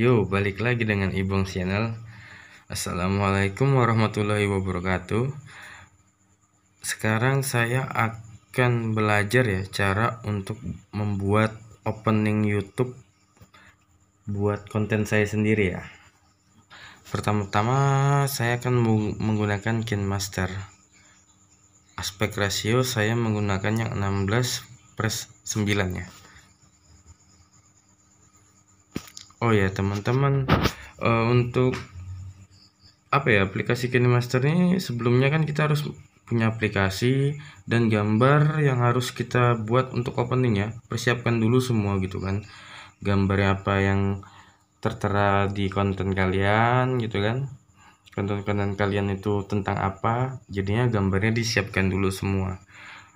Yo, balik lagi dengan Ibong Channel. Assalamualaikum warahmatullahi wabarakatuh. Sekarang saya akan belajar ya cara untuk membuat opening YouTube buat konten saya sendiri ya. Pertama-tama saya akan menggunakan KineMaster. Aspek rasio saya menggunakan yang 16 plus 9 ya. oh ya teman-teman uh, untuk apa ya aplikasi KineMaster ini sebelumnya kan kita harus punya aplikasi dan gambar yang harus kita buat untuk opening ya persiapkan dulu semua gitu kan gambarnya apa yang tertera di konten kalian gitu kan konten-konten kalian itu tentang apa jadinya gambarnya disiapkan dulu semua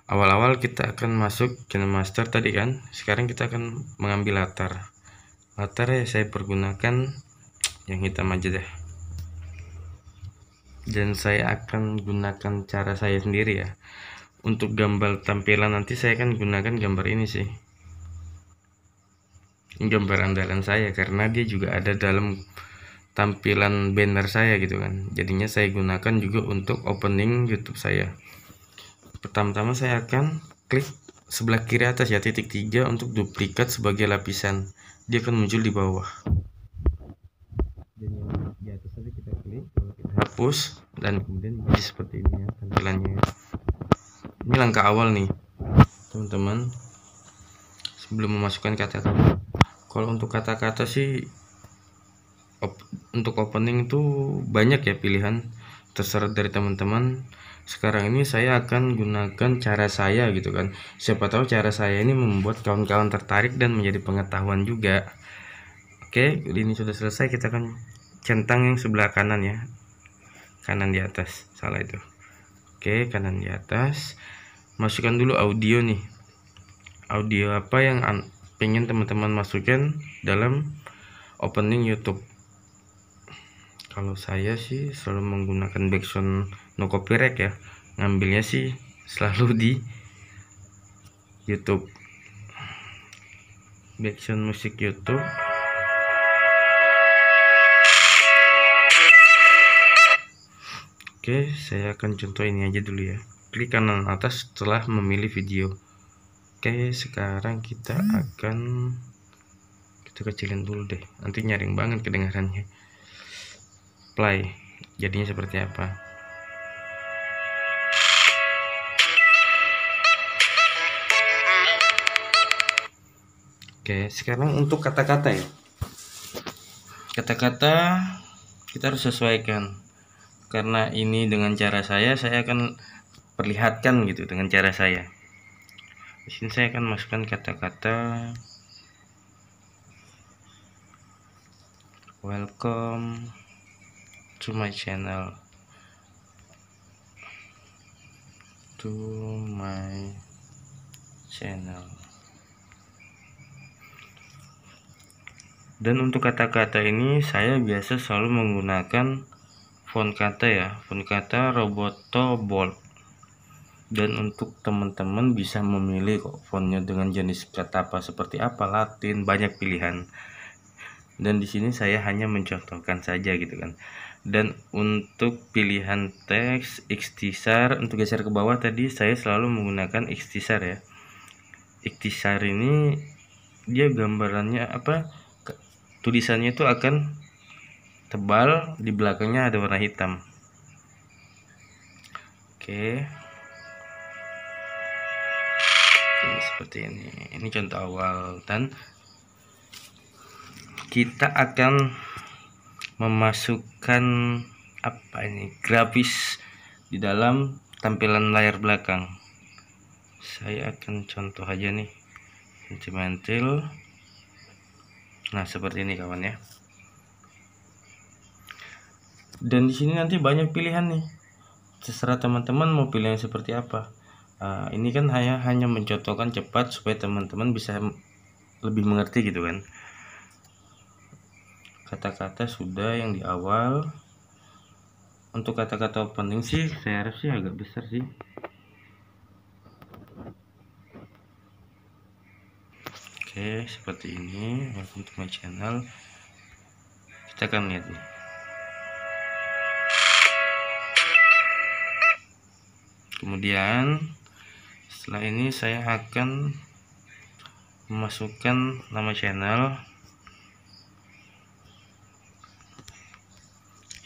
awal-awal kita akan masuk KineMaster tadi kan sekarang kita akan mengambil latar latar ya saya pergunakan yang hitam aja deh dan saya akan gunakan cara saya sendiri ya untuk gambar tampilan nanti saya akan gunakan gambar ini sih gambar andalan saya karena dia juga ada dalam tampilan banner saya gitu kan jadinya saya gunakan juga untuk opening YouTube saya pertama-tama saya akan klik sebelah kiri atas ya titik tiga untuk duplikat sebagai lapisan dia akan muncul di bawah dan yang di atas tadi kita klik kalau kita hapus dan kemudian jadi seperti ini ya tampilannya ya. ini langkah awal nih teman-teman sebelum memasukkan kata-kata kalau untuk kata-kata sih op, untuk opening itu banyak ya pilihan terserah dari teman-teman sekarang ini saya akan gunakan cara saya gitu kan siapa tahu cara saya ini membuat kawan-kawan tertarik dan menjadi pengetahuan juga oke ini sudah selesai kita akan centang yang sebelah kanan ya kanan di atas salah itu oke kanan di atas masukkan dulu audio nih audio apa yang pengen teman-teman masukkan dalam opening YouTube kalau saya sih selalu menggunakan background no copyright ya ngambilnya sih selalu di YouTube background musik YouTube Oke, saya akan contoh ini aja dulu ya. Klik kanan atas setelah memilih video. Oke, sekarang kita akan kita kecilin dulu deh. Nanti nyaring banget kedengarannya. Play. Jadinya seperti apa? Oke, sekarang untuk kata-kata ya. Kata-kata kita harus sesuaikan. Karena ini dengan cara saya, saya akan perlihatkan gitu dengan cara saya. Di sini saya akan masukkan kata-kata welcome to my channel to my channel dan untuk kata-kata ini saya biasa selalu menggunakan font kata ya font kata roboto bold dan untuk teman-teman bisa memilih kok fontnya dengan jenis kata apa seperti apa latin banyak pilihan dan di sini saya hanya mencontohkan saja gitu kan dan untuk pilihan teks ikhtisar untuk geser ke bawah tadi saya selalu menggunakan ikhtisar ya ikhtisar ini dia gambarannya apa tulisannya itu akan tebal di belakangnya ada warna hitam oke okay. seperti ini ini contoh awal dan kita akan memasukkan apa ini grafis di dalam tampilan layar belakang saya akan contoh aja nih sentimental nah seperti ini kawan ya dan di sini nanti banyak pilihan nih terserah teman-teman mau pilih yang seperti apa uh, ini kan hanya hanya mencontohkan cepat supaya teman-teman bisa lebih mengerti gitu kan kata-kata sudah yang di awal untuk kata-kata opening sih saya harap sih agak besar sih Oke seperti ini welcome to my channel kita akan lihat nih kemudian setelah ini saya akan memasukkan nama channel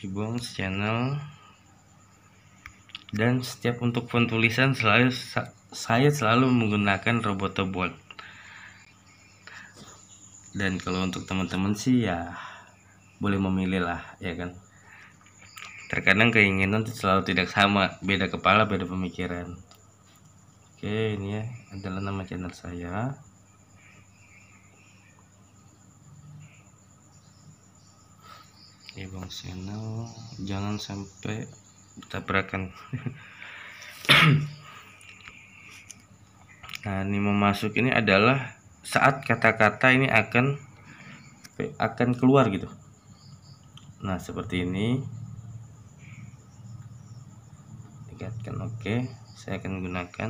ibong channel dan setiap untuk penulisan selalu saya selalu menggunakan Bold dan kalau untuk teman-teman sih ya boleh memilih lah ya kan terkadang keinginan itu selalu tidak sama beda kepala beda pemikiran oke ini ya adalah nama channel saya bang channel jangan sampai tabrakan nah ini mau masuk ini adalah saat kata-kata ini akan akan keluar gitu nah seperti ini tingkatkan. oke okay. saya akan gunakan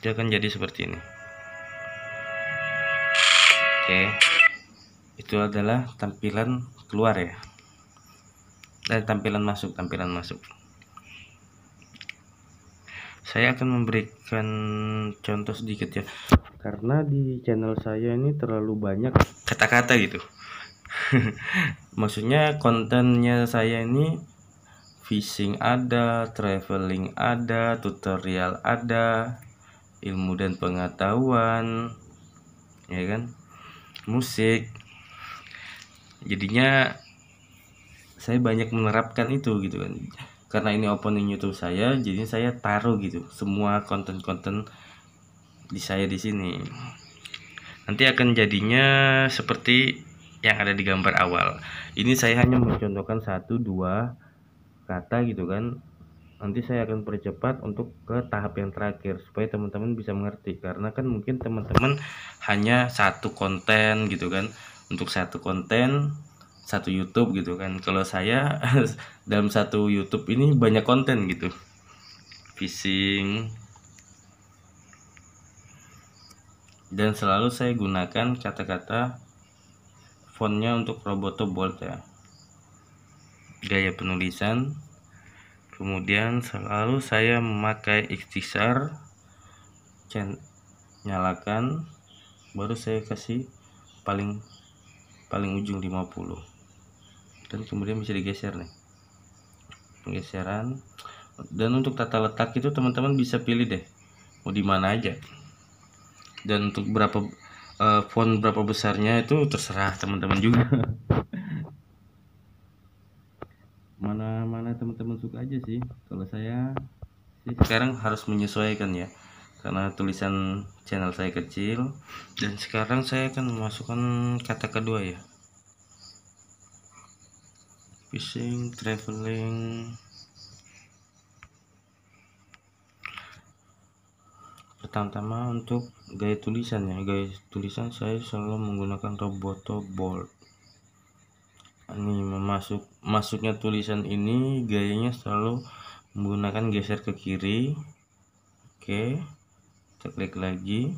dia akan jadi seperti ini oke okay. itu adalah tampilan keluar ya dan eh, tampilan masuk tampilan masuk saya akan memberikan contoh sedikit ya karena di channel saya ini terlalu banyak kata-kata gitu maksudnya kontennya saya ini fishing ada traveling ada tutorial ada ilmu dan pengetahuan ya kan musik jadinya saya banyak menerapkan itu gitu kan karena ini opening YouTube saya jadi saya taruh gitu semua konten-konten di saya di sini nanti akan jadinya seperti yang ada di gambar awal ini saya hanya mencontohkan satu dua kata gitu kan nanti saya akan percepat untuk ke tahap yang terakhir supaya teman-teman bisa mengerti karena kan mungkin teman-teman hanya satu konten gitu kan untuk satu konten satu YouTube gitu kan kalau saya dalam satu YouTube ini banyak konten gitu fishing dan selalu saya gunakan kata-kata fontnya untuk Roboto Bold ya gaya penulisan kemudian selalu saya memakai ikhtisar nyalakan baru saya kasih paling paling ujung 50 dan kemudian bisa digeser nih penggeseran dan untuk tata letak itu teman-teman bisa pilih deh mau di mana aja dan untuk berapa uh, font berapa besarnya itu terserah teman-teman juga mana mana teman-teman suka aja sih kalau saya sih sekarang harus menyesuaikan ya karena tulisan channel saya kecil dan sekarang saya akan memasukkan kata kedua ya fishing traveling pertama-tama untuk gaya tulisan ya gaya tulisan saya selalu menggunakan roboto bold ini memasuk, masuknya tulisan ini gayanya selalu menggunakan geser ke kiri oke kita klik lagi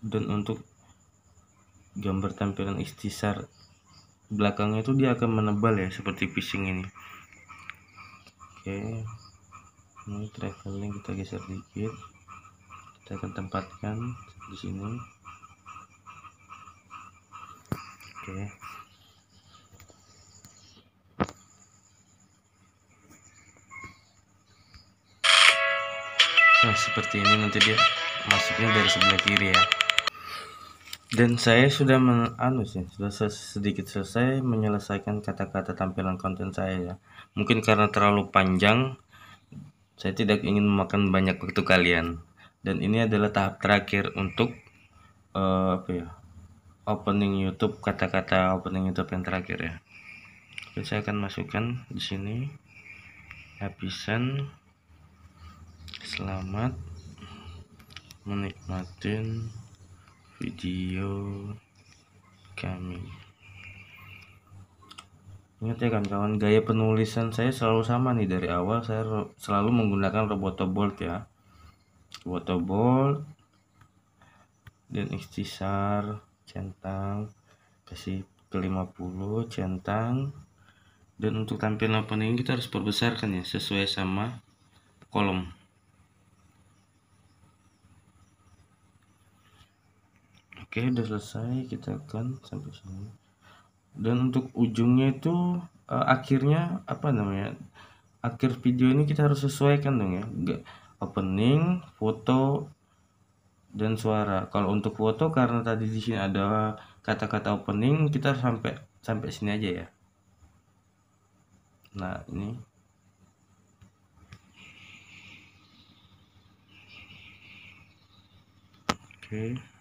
dan untuk gambar tampilan istisar belakangnya itu dia akan menebal ya seperti fishing ini oke ini traveling kita geser dikit saya akan tempatkan di sini oke nah seperti ini nanti dia masuknya dari sebelah kiri ya dan saya sudah menanus ya sudah sedikit selesai menyelesaikan kata-kata tampilan konten saya ya mungkin karena terlalu panjang saya tidak ingin memakan banyak waktu kalian dan ini adalah tahap terakhir untuk uh, apa ya opening YouTube kata-kata opening YouTube yang terakhir ya Oke, saya akan masukkan di sini habisan selamat menikmati video kami ingat ya kawan-kawan gaya penulisan saya selalu sama nih dari awal saya selalu menggunakan Bold ya waterball dan istisar centang kasih ke 50 centang dan untuk tampilan opening kita harus perbesarkan ya sesuai sama kolom oke udah selesai kita akan sampai sini dan untuk ujungnya itu eh, akhirnya apa namanya akhir video ini kita harus sesuaikan dong ya enggak opening, foto, dan suara. Kalau untuk foto karena tadi di sini ada kata-kata opening, kita sampai sampai sini aja ya. Nah, ini. Oke. Okay.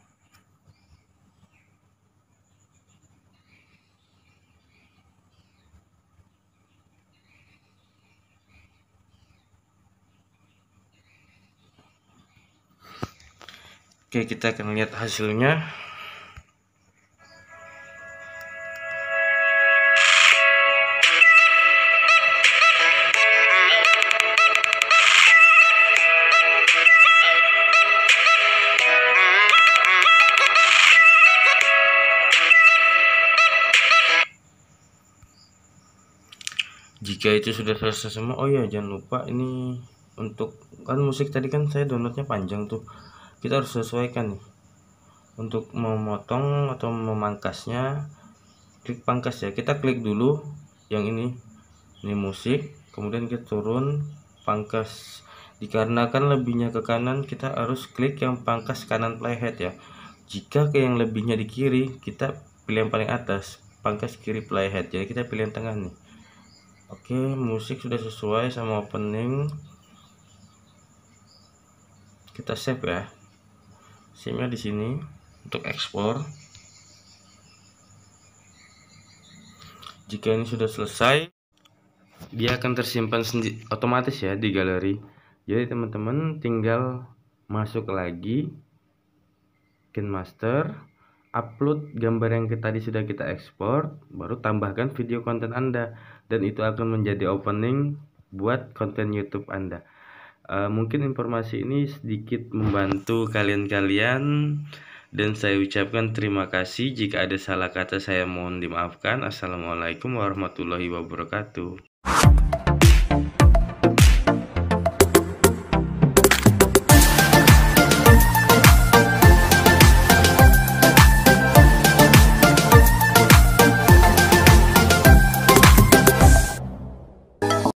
Oke, kita akan lihat hasilnya. jika itu sudah selesai semua oh ya jangan lupa ini untuk kan musik tadi kan saya downloadnya panjang tuh kita harus sesuaikan nih untuk memotong atau memangkasnya klik pangkas ya kita klik dulu yang ini ini musik kemudian kita turun pangkas dikarenakan lebihnya ke kanan kita harus klik yang pangkas kanan playhead ya jika ke yang lebihnya di kiri kita pilih yang paling atas pangkas kiri playhead jadi kita pilih yang tengah nih oke musik sudah sesuai sama opening kita save ya simnya di sini untuk ekspor jika ini sudah selesai dia akan tersimpan sendiri otomatis ya di galeri jadi teman-teman tinggal masuk lagi Kin Master upload gambar yang kita tadi sudah kita ekspor baru tambahkan video konten Anda dan itu akan menjadi opening buat konten YouTube Anda Uh, mungkin informasi ini sedikit membantu kalian-kalian dan saya ucapkan terima kasih jika ada salah kata saya mohon dimaafkan. Assalamualaikum warahmatullahi wabarakatuh.